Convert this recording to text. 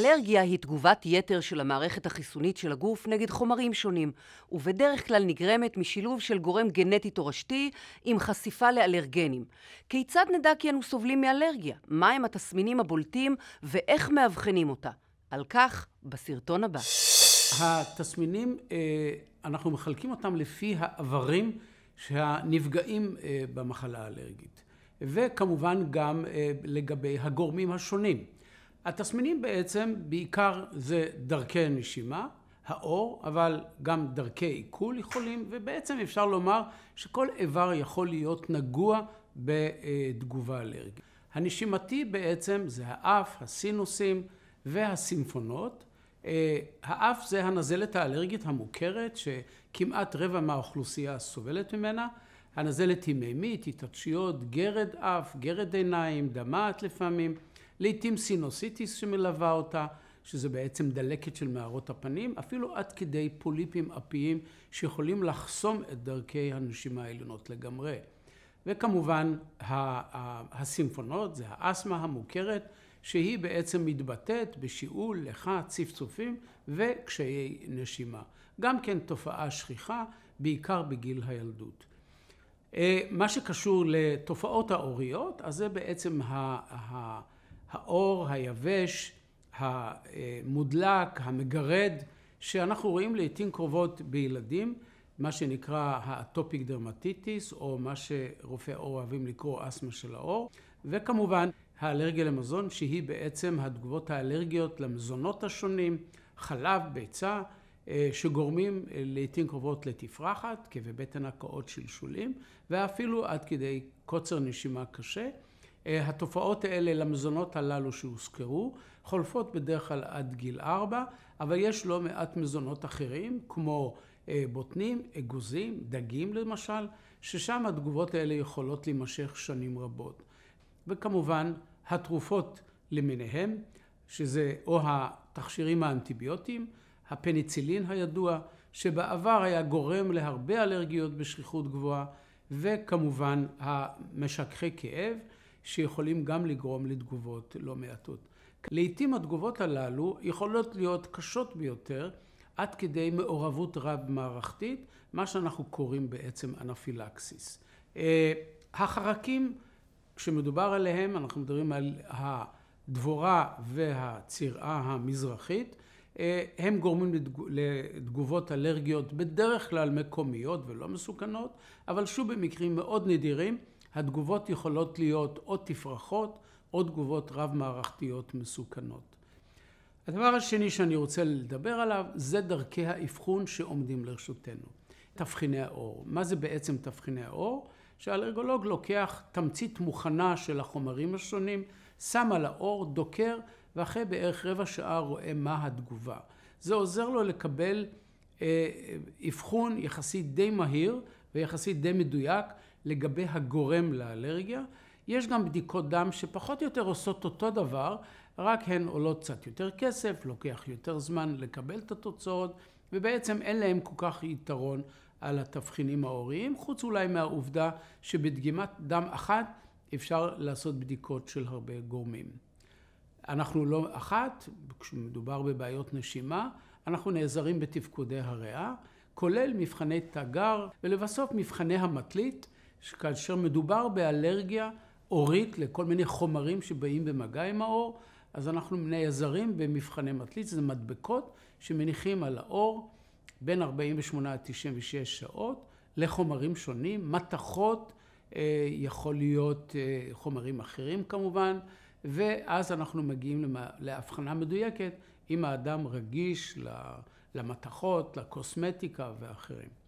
אלרגיה היא תגובת יתר של המערכת החיסונית של הגוף נגד חומרים שונים, ובדרך כלל נגרמת משילוב של גורם גנטי תורשתי עם חשיפה לאלרגנים. כיצד נדע כי אנו סובלים מאלרגיה? מהם התסמינים הבולטים ואיך מאבחנים אותה? על כך בסרטון הבא. התסמינים, אה, אנחנו מחלקים אותם לפי האיברים שהנפגעים אה, במחלה האלרגית, וכמובן גם אה, לגבי הגורמים השונים. התסמינים בעצם בעיקר זה דרכי הנשימה, האור, אבל גם דרכי עיכול יכולים, ובעצם אפשר לומר שכל איבר יכול להיות נגוע בתגובה אלרגית. הנשימתי בעצם זה האף, הסינוסים והסימפונות. אה, האף זה הנזלת האלרגית המוכרת שכמעט רבע מהאוכלוסייה סובלת ממנה. הנזלת היא מימית, התעטשויות, גרד אף, גרד עיניים, דמעת לפעמים. לעתים סינוסיטיס שמלווה אותה, שזה בעצם דלקת של מערות הפנים, אפילו עד כדי פוליפים אפיים שיכולים לחסום את דרכי הנשימה העליונות לגמרי. וכמובן הסימפונות, זה האסתמה המוכרת, שהיא בעצם מתבטאת בשיעול, לחץ, צפצופים וקשיי נשימה. גם כן תופעה שכיחה, בעיקר בגיל הילדות. אה, מה שקשור לתופעות האוריות, אז זה בעצם ה... האור היבש, המודלק, המגרד, שאנחנו רואים לעיתים קרובות בילדים, מה שנקרא האטופיק דרמטיטיס, או מה שרופאי עור אוהבים לקרוא אסתמה של האור, וכמובן האלרגיה למזון, שהיא בעצם התגובות האלרגיות למזונות השונים, חלב, ביצה, אה, שגורמים אה, לעיתים קרובות לתפרחת, כאבי בטן הקאות שלשולים, ואפילו עד כדי קוצר נשימה קשה. אה, התופעות האלה למזונות הללו שהוזכרו חולפות בדרך כלל עד גיל ארבע, אבל יש לא מעט מזונות אחרים, כמו אה, בוטנים, אגוזים, דגים למשל, ששם התגובות האלה יכולות להימשך שנים רבות. וכמובן, התרופות למיניהם, שזה או התכשירים האנטיביוטיים, הפניצילין הידוע, שבעבר היה גורם להרבה אלרגיות בשכיחות גבוהה, וכמובן המשככי כאב, שיכולים גם לגרום לתגובות לא מעטות. לעתים התגובות הללו יכולות להיות קשות ביותר, עד כדי מעורבות רב-מערכתית, מה שאנחנו קוראים בעצם אנפילקסיס. אה, החרקים, כשמדובר עליהם, אנחנו מדברים על הדבורה והצירעה המזרחית, אה, הם גורמים לתגובות אלרגיות בדרך כלל מקומיות ולא מסוכנות, אבל שוב במקרים מאוד נדירים התגובות יכולות להיות או תפרחות או תגובות רב-מערכתיות מסוכנות. הדבר השני שאני רוצה לדבר עליו זה דרכי האבחון שעומדים לרשותנו. תבחיני האור. מה זה בעצם תבחיני האור? שהאלרגולוג לוקח תמצית מוכנה של החומרים השונים, שם על האור, דוקר, ואחרי בערך רבע שעה רואה מה התגובה. זה עוזר לו לקבל אה, אה אבחון יחסית די מהיר ויחסית די מדויק לגבי הגורם לאלרגיה. יש גם בדיקות דם שפחות או יותר עושות אותו דבר, רק הן עולות קצת יותר כסף, לוקח יותר זמן לקבל את התוצאות, ובעצם אין להן כל כך יתרון על התבחינים ההוריים, חוץ אולי מהעובדה שבדגימת דם אחת אפשר לעשות בדיקות של הרבה גורמים. אנחנו לא אחת, כשמדובר בבעיות נשימה, אנחנו נעזרים בתפקודי הריאה, כולל מבחני תגר, ולבסוף מבחני המטלית. כאשר מדובר באלרגיה אורית לכל מיני חומרים שבאים במגע עם האור, אז אנחנו נעזרים במבחני מטליץ, זה מדבקות שמניחים על האור בין 48 עד 96 שעות לחומרים שונים, מתכות, אה, יכול להיות אה, חומרים אחרים כמובן, ואז אנחנו מגיעים להבחנה מדויקת אם האדם רגיש למתכות, לקוסמטיקה ואחרים.